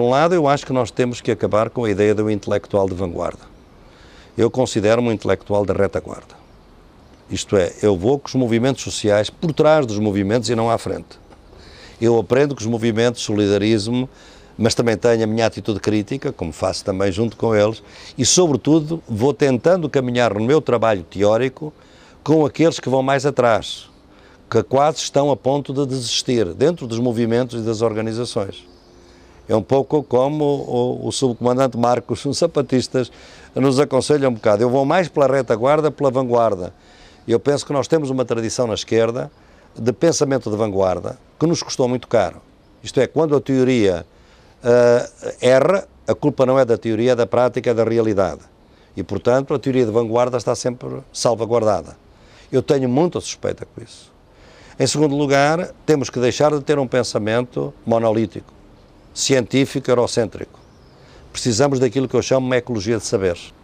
Por um lado, eu acho que nós temos que acabar com a ideia do intelectual de vanguarda. Eu considero-me um intelectual de retaguarda. Isto é, eu vou com os movimentos sociais por trás dos movimentos e não à frente. Eu aprendo com os movimentos, solidarismo, mas também tenho a minha atitude crítica, como faço também junto com eles, e, sobretudo, vou tentando caminhar no meu trabalho teórico com aqueles que vão mais atrás, que quase estão a ponto de desistir, dentro dos movimentos e das organizações. É um pouco como o, o subcomandante Marcos, os sapatistas, nos aconselha um bocado. Eu vou mais pela retaguarda, pela vanguarda. Eu penso que nós temos uma tradição na esquerda de pensamento de vanguarda que nos custou muito caro. Isto é, quando a teoria uh, erra, a culpa não é da teoria, é da prática, é da realidade. E, portanto, a teoria de vanguarda está sempre salvaguardada. Eu tenho muita suspeita com isso. Em segundo lugar, temos que deixar de ter um pensamento monolítico científico eurocêntrico. Precisamos daquilo que eu chamo uma ecologia de saberes.